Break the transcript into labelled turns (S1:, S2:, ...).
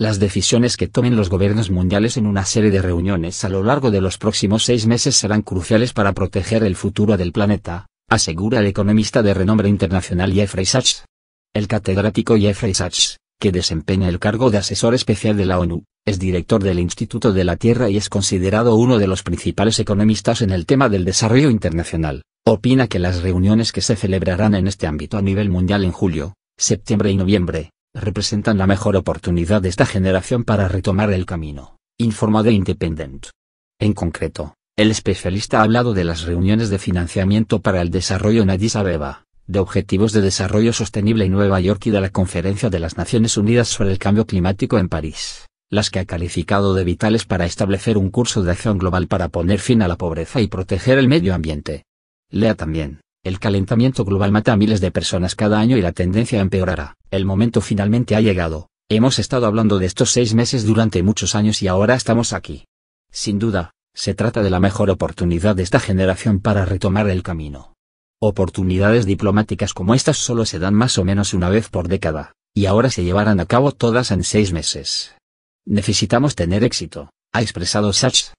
S1: las decisiones que tomen los gobiernos mundiales en una serie de reuniones a lo largo de los próximos seis meses serán cruciales para proteger el futuro del planeta, asegura el economista de renombre internacional Jeffrey Sachs. El catedrático Jeffrey Sachs, que desempeña el cargo de asesor especial de la ONU, es director del Instituto de la Tierra y es considerado uno de los principales economistas en el tema del desarrollo internacional, opina que las reuniones que se celebrarán en este ámbito a nivel mundial en julio, septiembre y noviembre, representan la mejor oportunidad de esta generación para retomar el camino, informa The Independent. En concreto, el especialista ha hablado de las reuniones de financiamiento para el desarrollo en Addis Abeba, de Objetivos de Desarrollo Sostenible en Nueva York y de la Conferencia de las Naciones Unidas sobre el Cambio Climático en París, las que ha calificado de vitales para establecer un curso de acción global para poner fin a la pobreza y proteger el medio ambiente. Lea también, el calentamiento global mata a miles de personas cada año y la tendencia empeorará. El momento finalmente ha llegado. Hemos estado hablando de estos seis meses durante muchos años y ahora estamos aquí. Sin duda, se trata de la mejor oportunidad de esta generación para retomar el camino. Oportunidades diplomáticas como estas solo se dan más o menos una vez por década, y ahora se llevarán a cabo todas en seis meses. Necesitamos tener éxito, ha expresado Sachs.